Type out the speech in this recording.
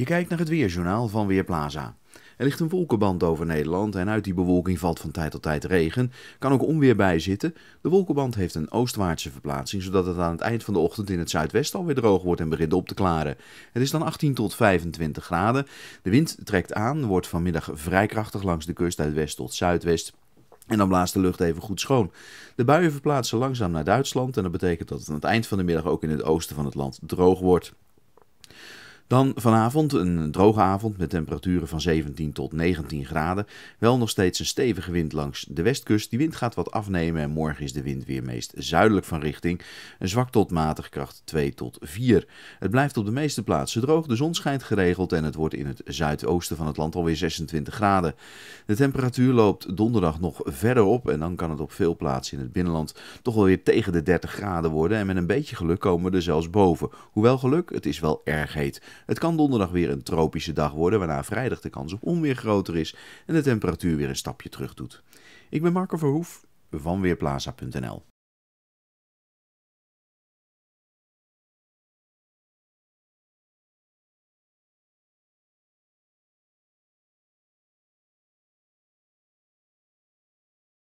Je kijkt naar het weerjournaal van Weerplaza. Er ligt een wolkenband over Nederland en uit die bewolking valt van tijd tot tijd regen. Kan ook onweer bij zitten. De wolkenband heeft een oostwaartse verplaatsing, zodat het aan het eind van de ochtend in het zuidwesten alweer droog wordt en begint op te klaren. Het is dan 18 tot 25 graden. De wind trekt aan, wordt vanmiddag vrij krachtig langs de kust uit west tot zuidwest. En dan blaast de lucht even goed schoon. De buien verplaatsen langzaam naar Duitsland en dat betekent dat het aan het eind van de middag ook in het oosten van het land droog wordt. Dan vanavond een droge avond met temperaturen van 17 tot 19 graden. Wel nog steeds een stevige wind langs de westkust. Die wind gaat wat afnemen en morgen is de wind weer meest zuidelijk van richting. Een zwak tot matig kracht 2 tot 4. Het blijft op de meeste plaatsen droog. De zon schijnt geregeld en het wordt in het zuidoosten van het land alweer 26 graden. De temperatuur loopt donderdag nog verder op en dan kan het op veel plaatsen in het binnenland toch wel weer tegen de 30 graden worden. En met een beetje geluk komen we er zelfs boven. Hoewel geluk, het is wel erg heet. Het kan donderdag weer een tropische dag worden, waarna vrijdag de kans op onweer groter is en de temperatuur weer een stapje terug doet. Ik ben Marco Verhoef van Weerplaza.nl.